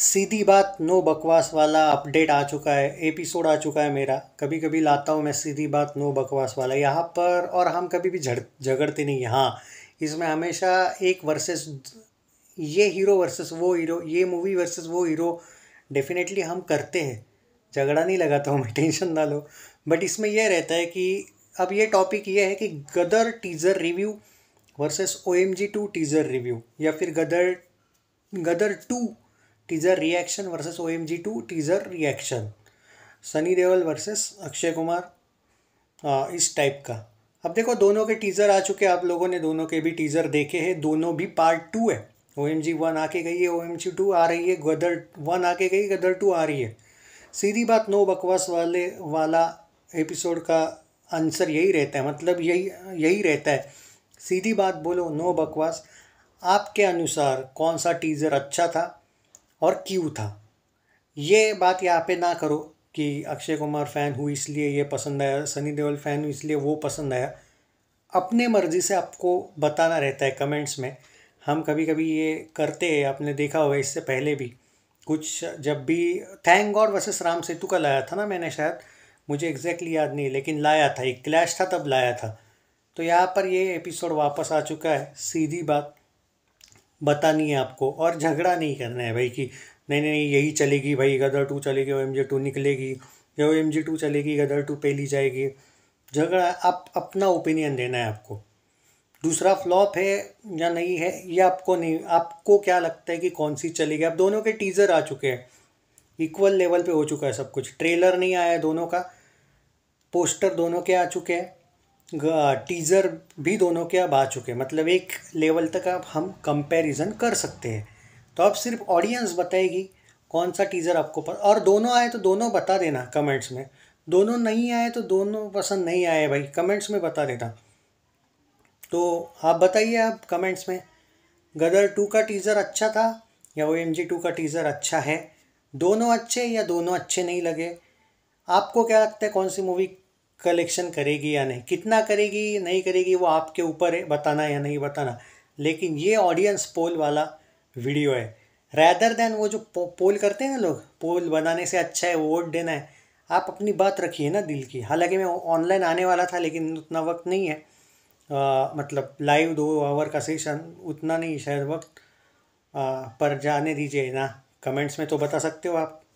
सीधी बात नो बकवास वाला अपडेट आ चुका है एपिसोड आ चुका है मेरा कभी कभी लाता हूँ मैं सीधी बात नो बकवास वाला यहाँ पर और हम कभी भी झड़ झगड़ते नहीं हाँ इसमें हमेशा एक वर्सेस ये हीरो वर्सेस वो हीरो ये मूवी वर्सेस वो हीरो डेफिनेटली हम करते हैं झगड़ा नहीं लगाता हूँ मैं टेंशन ना लो बट इसमें यह रहता है कि अब ये टॉपिक ये है कि Gadar teaser review versus O M G two teaser review या फिर Gadar Gadar two teaser reaction versus O M G two teaser reaction Sunny Deol versus Akshay Kumar आ, इस टाइप का अब देखो दोनों के टीज़र आ चुके आप लोगों ने दोनों के भी टीज़र देखे हैं दोनों भी पार्ट टू है ओ एम जी वन आके गई है ओ एम जी टू आ रही है गदर वन आके गई गदर टू आ रही है सीधी बात नो बकवास वाले वाला एपिसोड का आंसर यही रहता है मतलब यही यही रहता है सीधी बात बोलो नो बकवास आपके अनुसार कौन सा टीज़र अच्छा था और क्यों था ये बात यहाँ पे ना करो कि अक्षय कुमार फ़ैन हूँ इसलिए ये पसंद आया सनी देओल फ़ैन हूँ इसलिए वो पसंद आया अपने मर्ज़ी से आपको बताना रहता है कमेंट्स में हम कभी कभी ये करते हैं आपने देखा होगा इससे पहले भी कुछ जब भी thank God versus Ram Setu का लाया था ना मैंने शायद मुझे एग्जैक्टली याद नहीं लेकिन लाया था एक क्लैश था तब लाया था तो यहाँ पर ये एपिसोड वापस आ चुका है सीधी बात बतानी है आपको और झगड़ा नहीं करना है भाई कि नहीं नहीं यही चलेगी भाई गदर टू चलेगी ओ एम जी टू निकलेगी या ओ एम जी टू चलेगी गदर टू पहली जाएगी झगड़ा आप अपना ओपिनियन देना है आपको दूसरा फ्लॉप है या नहीं है ये आपको नहीं आपको क्या लगता है कि कौन सी चलेगी अब दोनों के टीज़र आ चुके हैं इक्वल लेवल पे हो चुका है सब कुछ ट्रेलर नहीं आया है दोनों का पोस्टर दोनों के आ चुके हैं टीज़र भी दोनों के अब आ चुके हैं मतलब एक लेवल तक अब हम कंपैरिजन कर सकते हैं तो अब सिर्फ ऑडियंस बताएगी कौन सा टीज़र आपको पसंद और दोनों आए तो दोनों बता देना कमेंट्स में दोनों नहीं आए तो दोनों पसंद नहीं आए भाई कमेंट्स में बता देना तो आप बताइए आप कमेंट्स में गदर टू का टीज़र अच्छा था या ओ एम जी टू का टीज़र अच्छा है दोनों अच्छे या दोनों अच्छे नहीं लगे आपको क्या लगता है कौन सी मूवी कलेक्शन करेगी या नहीं कितना करेगी नहीं करेगी वो आपके ऊपर है बताना या नहीं बताना लेकिन ये ऑडियंस पोल वाला वीडियो है रैदर दैन वो जो पो, पोल करते हैं ना लोग पोल बनाने से अच्छा है वोट देना है आप अपनी बात रखिए ना दिल की हालांकि मैं ऑनलाइन आने वाला था लेकिन उतना वक्त नहीं है आ, मतलब लाइव दो आवर का सेशन उतना नहीं शायद वक्त आ, पर जाने दीजिए ना कमेंट्स में तो बता सकते हो आप